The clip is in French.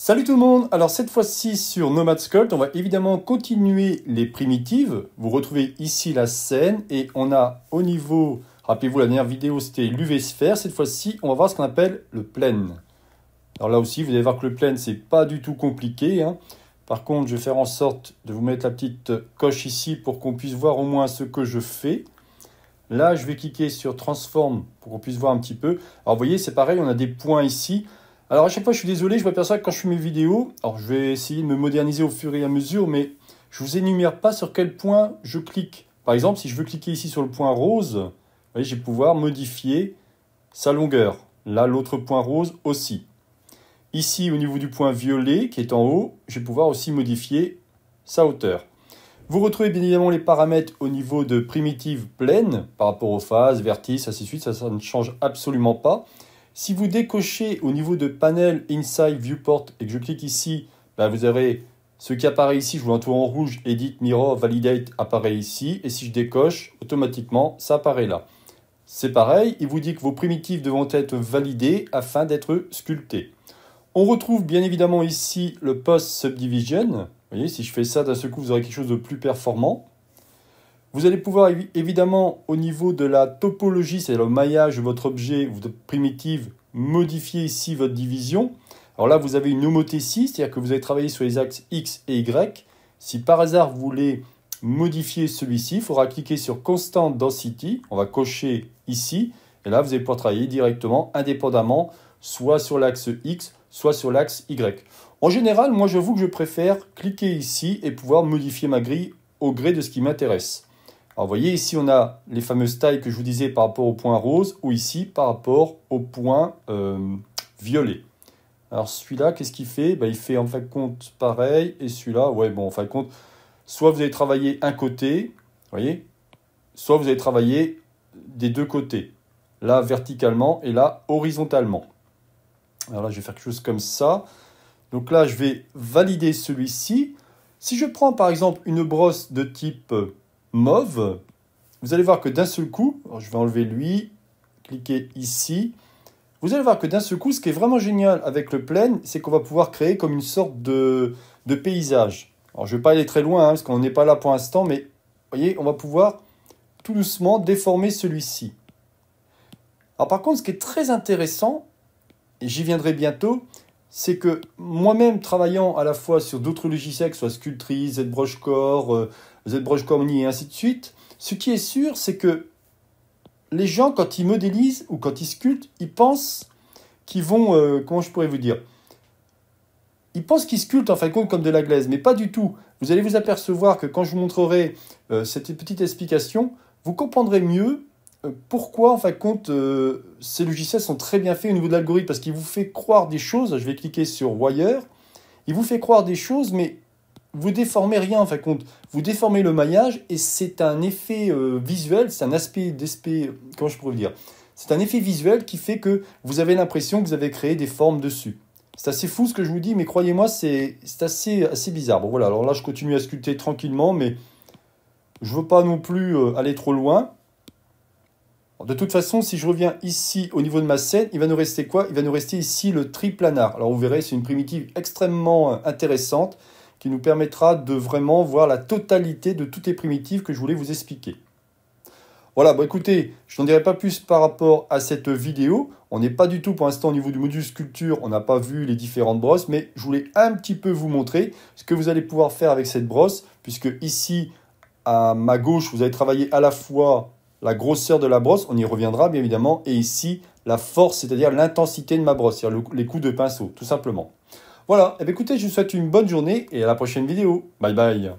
Salut tout le monde Alors cette fois-ci sur Nomad Sculpt, on va évidemment continuer les primitives. Vous retrouvez ici la scène et on a au niveau, rappelez-vous la dernière vidéo c'était l'UV sphère, cette fois-ci on va voir ce qu'on appelle le plane. Alors là aussi vous allez voir que le plane c'est pas du tout compliqué. Hein. Par contre je vais faire en sorte de vous mettre la petite coche ici pour qu'on puisse voir au moins ce que je fais. Là je vais cliquer sur transform pour qu'on puisse voir un petit peu. Alors vous voyez c'est pareil on a des points ici. Alors à chaque fois, je suis désolé, je m'aperçois que quand je fais mes vidéos, alors je vais essayer de me moderniser au fur et à mesure, mais je ne vous énumère pas sur quel point je clique. Par exemple, si je veux cliquer ici sur le point rose, vous voyez, je vais pouvoir modifier sa longueur. Là, l'autre point rose aussi. Ici, au niveau du point violet qui est en haut, je vais pouvoir aussi modifier sa hauteur. Vous retrouvez bien évidemment les paramètres au niveau de primitive pleine par rapport aux phases, vertices, ainsi de suite. ça ne change absolument pas. Si vous décochez au niveau de panel Inside Viewport et que je clique ici, bah, vous aurez ce qui apparaît ici, je vous l'entoure en rouge, Edit, Mirror, Validate apparaît ici. Et si je décoche, automatiquement, ça apparaît là. C'est pareil, il vous dit que vos primitives devront être validées afin d'être sculptées. On retrouve bien évidemment ici le Post Subdivision. Vous voyez, si je fais ça, d'un seul coup, vous aurez quelque chose de plus performant. Vous allez pouvoir évidemment au niveau de la topologie, c'est-à-dire le maillage de votre objet, de primitive, modifier ici votre division. Alors là, vous avez une homothétie, c'est-à-dire que vous avez travaillé sur les axes X et Y. Si par hasard vous voulez modifier celui-ci, il faudra cliquer sur Constant Density. On va cocher ici. Et là, vous allez pouvoir travailler directement, indépendamment, soit sur l'axe X, soit sur l'axe Y. En général, moi j'avoue que je préfère cliquer ici et pouvoir modifier ma grille au gré de ce qui m'intéresse. Alors vous voyez, ici on a les fameuses tailles que je vous disais par rapport au point rose, ou ici par rapport au point euh, violet. Alors celui-là, qu'est-ce qu'il fait ben, Il fait en fin de compte pareil, et celui-là, ouais, bon, en fin de compte, soit vous allez travailler un côté, voyez, soit vous allez travailler des deux côtés, là verticalement et là horizontalement. Alors là, je vais faire quelque chose comme ça. Donc là, je vais valider celui-ci. Si je prends par exemple une brosse de type mauve, vous allez voir que d'un seul coup, je vais enlever lui, cliquer ici, vous allez voir que d'un seul coup, ce qui est vraiment génial avec le plein, c'est qu'on va pouvoir créer comme une sorte de, de paysage. Alors je ne vais pas aller très loin, hein, parce qu'on n'est pas là pour l'instant, mais vous voyez, on va pouvoir tout doucement déformer celui-ci. Alors par contre, ce qui est très intéressant, et j'y viendrai bientôt, c'est que moi-même travaillant à la fois sur d'autres logiciels, que ce soit Sculptry, ZBrushCore, euh, vous êtes et ainsi de suite. Ce qui est sûr, c'est que les gens, quand ils modélisent ou quand ils sculptent, ils pensent qu'ils vont, euh, comment je pourrais vous dire, ils pensent qu'ils sculptent en fin de compte comme de la glaise, mais pas du tout. Vous allez vous apercevoir que quand je vous montrerai euh, cette petite explication, vous comprendrez mieux euh, pourquoi en fin de compte ces logiciels sont très bien faits au niveau de l'algorithme, parce qu'il vous fait croire des choses. Je vais cliquer sur Wire. Il vous fait croire des choses, mais vous déformez rien en fin de compte. Vous déformez le maillage et c'est un effet euh, visuel, c'est un aspect d'aspect, comment je pourrais dire C'est un effet visuel qui fait que vous avez l'impression que vous avez créé des formes dessus. C'est assez fou ce que je vous dis, mais croyez-moi, c'est assez, assez bizarre. Bon voilà, alors là je continue à sculpter tranquillement, mais je ne veux pas non plus euh, aller trop loin. De toute façon, si je reviens ici au niveau de ma scène, il va nous rester quoi Il va nous rester ici le triplanar. Alors vous verrez, c'est une primitive extrêmement euh, intéressante qui nous permettra de vraiment voir la totalité de toutes les primitives que je voulais vous expliquer. Voilà, bon écoutez, je n'en dirai pas plus par rapport à cette vidéo. On n'est pas du tout pour l'instant au niveau du module sculpture, on n'a pas vu les différentes brosses, mais je voulais un petit peu vous montrer ce que vous allez pouvoir faire avec cette brosse, puisque ici, à ma gauche, vous allez travailler à la fois la grosseur de la brosse, on y reviendra bien évidemment, et ici, la force, c'est-à-dire l'intensité de ma brosse, c'est-à-dire les coups de pinceau, tout simplement. Voilà, et eh ben, écoutez, je vous souhaite une bonne journée et à la prochaine vidéo. Bye bye